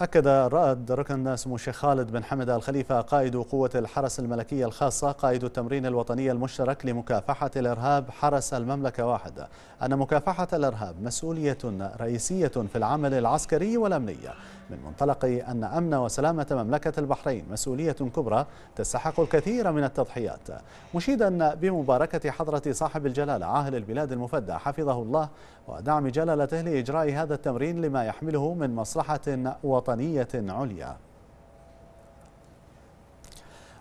أكد الرائد ركن سمو الشيخ خالد بن حمد الخليفة قائد قوة الحرس الملكية الخاصة قائد التمرين الوطني المشترك لمكافحة الإرهاب حرس المملكة واحد أن مكافحة الإرهاب مسؤولية رئيسية في العمل العسكري والأمني من منطلق أن أمن وسلامة مملكة البحرين مسؤولية كبرى تستحق الكثير من التضحيات مشيدا بمباركة حضرة صاحب الجلالة عاهل البلاد المفدى حفظه الله ودعم جلالته لإجراء هذا التمرين لما يحمله من مصلحة وطنية عليا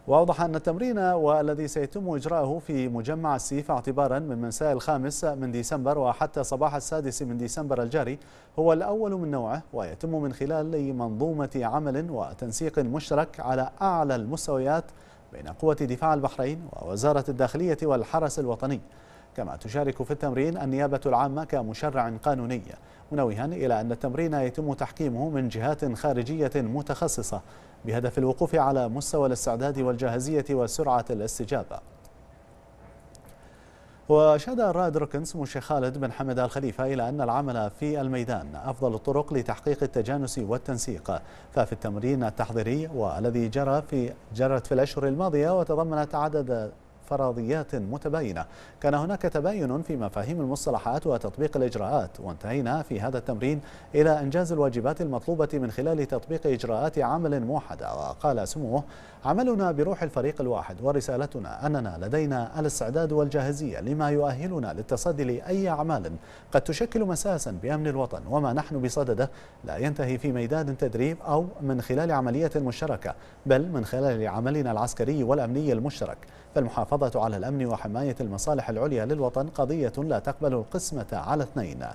وأوضح أن التمرين والذي سيتم إجراءه في مجمع السيف اعتبارا من مساء الخامس من ديسمبر وحتى صباح السادس من ديسمبر الجاري هو الأول من نوعه ويتم من خلال منظومة عمل وتنسيق مشترك على أعلى المستويات بين قوة دفاع البحرين ووزارة الداخلية والحرس الوطني كما تشارك في التمرين النيابة العامة كمشرع قانوني منوها إلى أن التمرين يتم تحكيمه من جهات خارجية متخصصة بهدف الوقوف على مستوى الاستعداد والجاهزية وسرعة الاستجابة وأشاد الرائد ركنز مشي خالد بن حمد الخليفة إلى أن العمل في الميدان أفضل الطرق لتحقيق التجانس والتنسيق ففي التمرين التحضيري والذي جرى في جرت في الأشهر الماضية وتضمنت عدد فرضيات متباينة كان هناك تباين في مفاهيم المصطلحات وتطبيق الإجراءات وانتهينا في هذا التمرين إلى إنجاز الواجبات المطلوبة من خلال تطبيق إجراءات عمل موحدة وقال سموه عملنا بروح الفريق الواحد ورسالتنا أننا لدينا الاستعداد والجاهزية لما يؤهلنا للتصدي لأي أعمال قد تشكل مساسا بأمن الوطن وما نحن بصدده لا ينتهي في ميدان تدريب أو من خلال عملية مشتركة بل من خلال عملنا العسكري والأمني المشترك فالمحافظة على الأمن وحماية المصالح العليا للوطن قضية لا تقبل القسمة على اثنين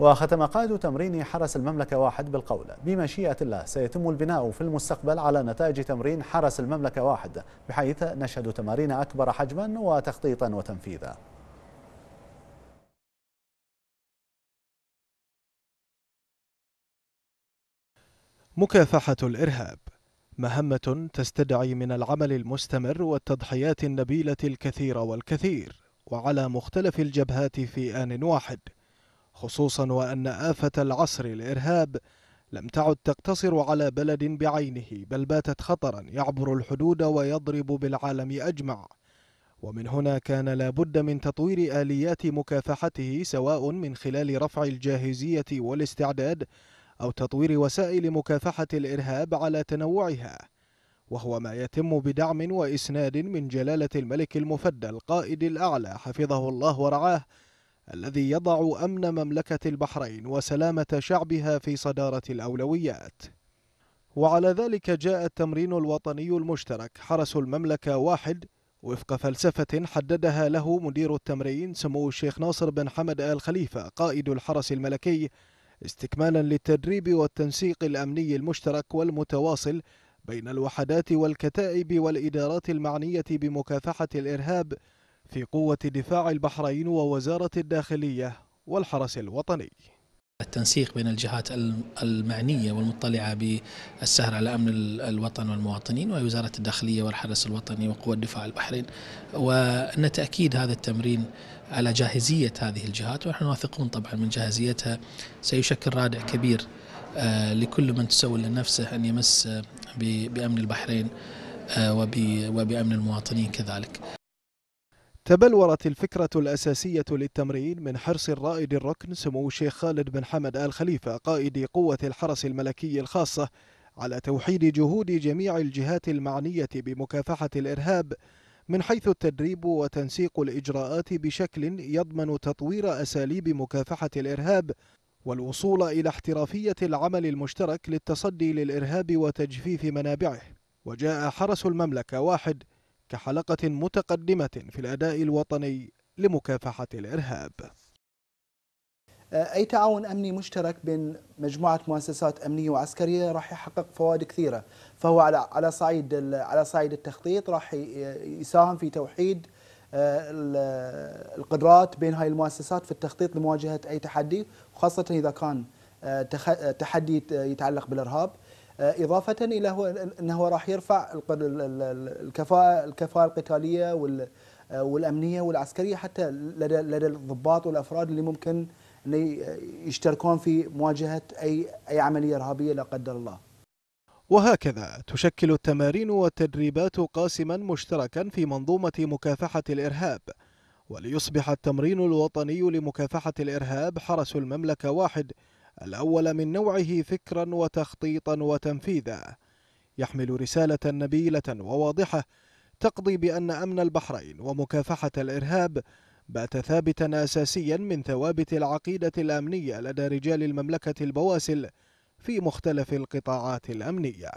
وختم قائد تمرين حرس المملكة واحد بالقول بمشيئة الله سيتم البناء في المستقبل على نتائج تمرين حرس المملكة واحد بحيث نشهد تمارين أكبر حجما وتخطيطا وتنفيذا مكافحة الإرهاب مهمة تستدعي من العمل المستمر والتضحيات النبيلة الكثير والكثير وعلى مختلف الجبهات في آن واحد خصوصا وأن آفة العصر الإرهاب لم تعد تقتصر على بلد بعينه بل باتت خطرا يعبر الحدود ويضرب بالعالم أجمع ومن هنا كان لا بد من تطوير آليات مكافحته سواء من خلال رفع الجاهزية والاستعداد أو تطوير وسائل مكافحة الإرهاب على تنوعها وهو ما يتم بدعم وإسناد من جلالة الملك المفدى القائد الأعلى حفظه الله ورعاه الذي يضع أمن مملكة البحرين وسلامة شعبها في صدارة الأولويات وعلى ذلك جاء التمرين الوطني المشترك حرس المملكة واحد وفق فلسفة حددها له مدير التمرين سمو الشيخ ناصر بن حمد آل خليفة قائد الحرس الملكي استكمالا للتدريب والتنسيق الأمني المشترك والمتواصل بين الوحدات والكتائب والإدارات المعنية بمكافحة الإرهاب في قوة دفاع البحرين ووزارة الداخلية والحرس الوطني التنسيق بين الجهات المعنية والمطلعة بالسهر على أمن الوطن والمواطنين ووزارة الداخلية والحرس الوطني وقوى الدفاع البحرين وأن تأكيد هذا التمرين على جاهزية هذه الجهات ونحن واثقون طبعا من جاهزيتها سيشكل رادع كبير آه، لكل من تسول لنفسه أن يمس آه، بأمن البحرين آه، وبأمن المواطنين كذلك تبلورت الفكرة الأساسية للتمرين من حرص الرائد الركن سمو الشيخ خالد بن حمد آل خليفة قائد قوة الحرس الملكي الخاصة على توحيد جهود جميع الجهات المعنية بمكافحة الإرهاب من حيث التدريب وتنسيق الإجراءات بشكل يضمن تطوير أساليب مكافحة الإرهاب والوصول إلى احترافية العمل المشترك للتصدي للإرهاب وتجفيف منابعه وجاء حرس المملكة واحد كحلقة متقدمة في الأداء الوطني لمكافحة الإرهاب أه، أي تعاون أمني مشترك بين مجموعة مؤسسات أمنية وعسكرية راح يحقق فوائد كثيرة فهو على على صعيد على صعيد التخطيط راح يساهم في توحيد أه، القدرات بين هاي المؤسسات في التخطيط لمواجهة أي تحدي وخاصة إذا كان أه، تحدي يتعلق بالإرهاب آه، إضافة إلى هو أنه راح يرفع الكفاءة الكفاءة القتالية آه، والأمنية والعسكرية حتى لدى لدى الضباط والأفراد اللي ممكن أن يشتركون في مواجهة أي أي عملية إرهابية لا قدر الله. وهكذا تشكل التمارين والتدريبات قاسما مشتركا في منظومة مكافحة الإرهاب وليصبح التمرين الوطني لمكافحة الإرهاب حرس المملكة واحد الأول من نوعه فكرا وتخطيطا وتنفيذا يحمل رسالة نبيلة وواضحة تقضي بأن أمن البحرين ومكافحة الإرهاب بات ثابتا أساسيا من ثوابت العقيدة الأمنية لدى رجال المملكة البواسل في مختلف القطاعات الأمنية